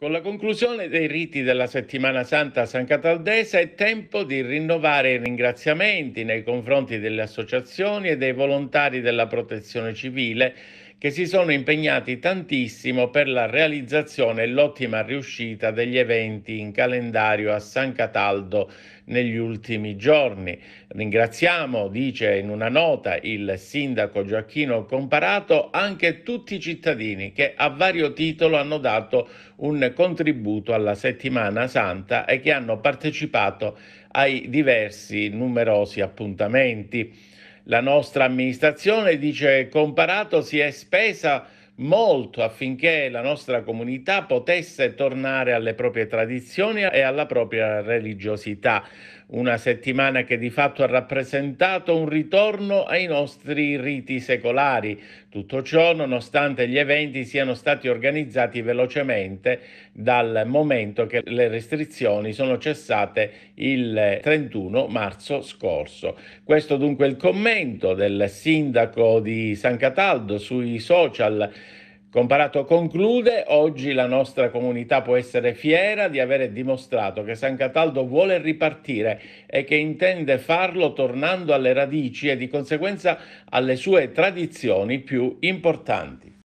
Con la conclusione dei riti della settimana santa a San Cataldese è tempo di rinnovare i ringraziamenti nei confronti delle associazioni e dei volontari della protezione civile che si sono impegnati tantissimo per la realizzazione e l'ottima riuscita degli eventi in calendario a San Cataldo negli ultimi giorni. Ringraziamo, dice in una nota il sindaco Gioacchino Comparato, anche tutti i cittadini che a vario titolo hanno dato un contributo alla settimana santa e che hanno partecipato ai diversi numerosi appuntamenti. La nostra amministrazione, dice Comparato, si è spesa molto affinché la nostra comunità potesse tornare alle proprie tradizioni e alla propria religiosità. Una settimana che di fatto ha rappresentato un ritorno ai nostri riti secolari. Tutto ciò nonostante gli eventi siano stati organizzati velocemente dal momento che le restrizioni sono cessate il 31 marzo scorso. Questo dunque è il commento del sindaco di San Cataldo sui social Comparato conclude, oggi la nostra comunità può essere fiera di avere dimostrato che San Cataldo vuole ripartire e che intende farlo tornando alle radici e di conseguenza alle sue tradizioni più importanti.